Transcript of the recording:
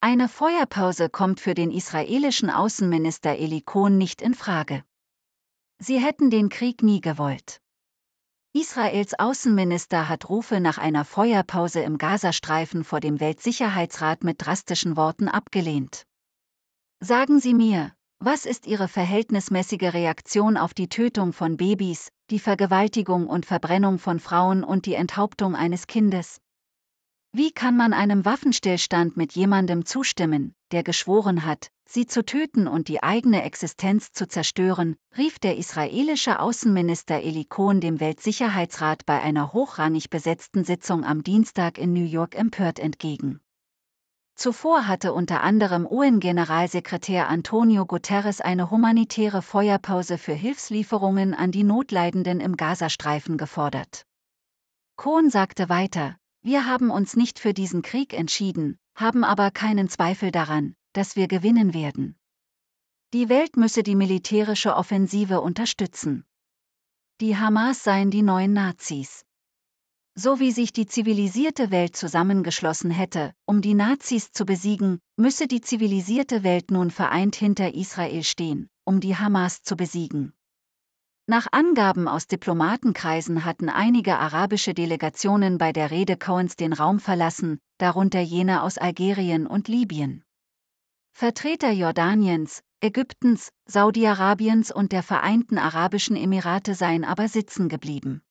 Eine Feuerpause kommt für den israelischen Außenminister Elikon nicht in Frage. Sie hätten den Krieg nie gewollt. Israels Außenminister hat Rufe nach einer Feuerpause im Gazastreifen vor dem Weltsicherheitsrat mit drastischen Worten abgelehnt. Sagen Sie mir, was ist Ihre verhältnismäßige Reaktion auf die Tötung von Babys, die Vergewaltigung und Verbrennung von Frauen und die Enthauptung eines Kindes? Wie kann man einem Waffenstillstand mit jemandem zustimmen, der geschworen hat, sie zu töten und die eigene Existenz zu zerstören, rief der israelische Außenminister Eli Cohn dem Weltsicherheitsrat bei einer hochrangig besetzten Sitzung am Dienstag in New York empört entgegen. Zuvor hatte unter anderem UN-Generalsekretär Antonio Guterres eine humanitäre Feuerpause für Hilfslieferungen an die Notleidenden im Gazastreifen gefordert. Cohn sagte weiter, wir haben uns nicht für diesen Krieg entschieden, haben aber keinen Zweifel daran, dass wir gewinnen werden. Die Welt müsse die militärische Offensive unterstützen. Die Hamas seien die neuen Nazis. So wie sich die zivilisierte Welt zusammengeschlossen hätte, um die Nazis zu besiegen, müsse die zivilisierte Welt nun vereint hinter Israel stehen, um die Hamas zu besiegen. Nach Angaben aus Diplomatenkreisen hatten einige arabische Delegationen bei der Rede Cohens den Raum verlassen, darunter jene aus Algerien und Libyen. Vertreter Jordaniens, Ägyptens, Saudi-Arabiens und der Vereinten Arabischen Emirate seien aber sitzen geblieben.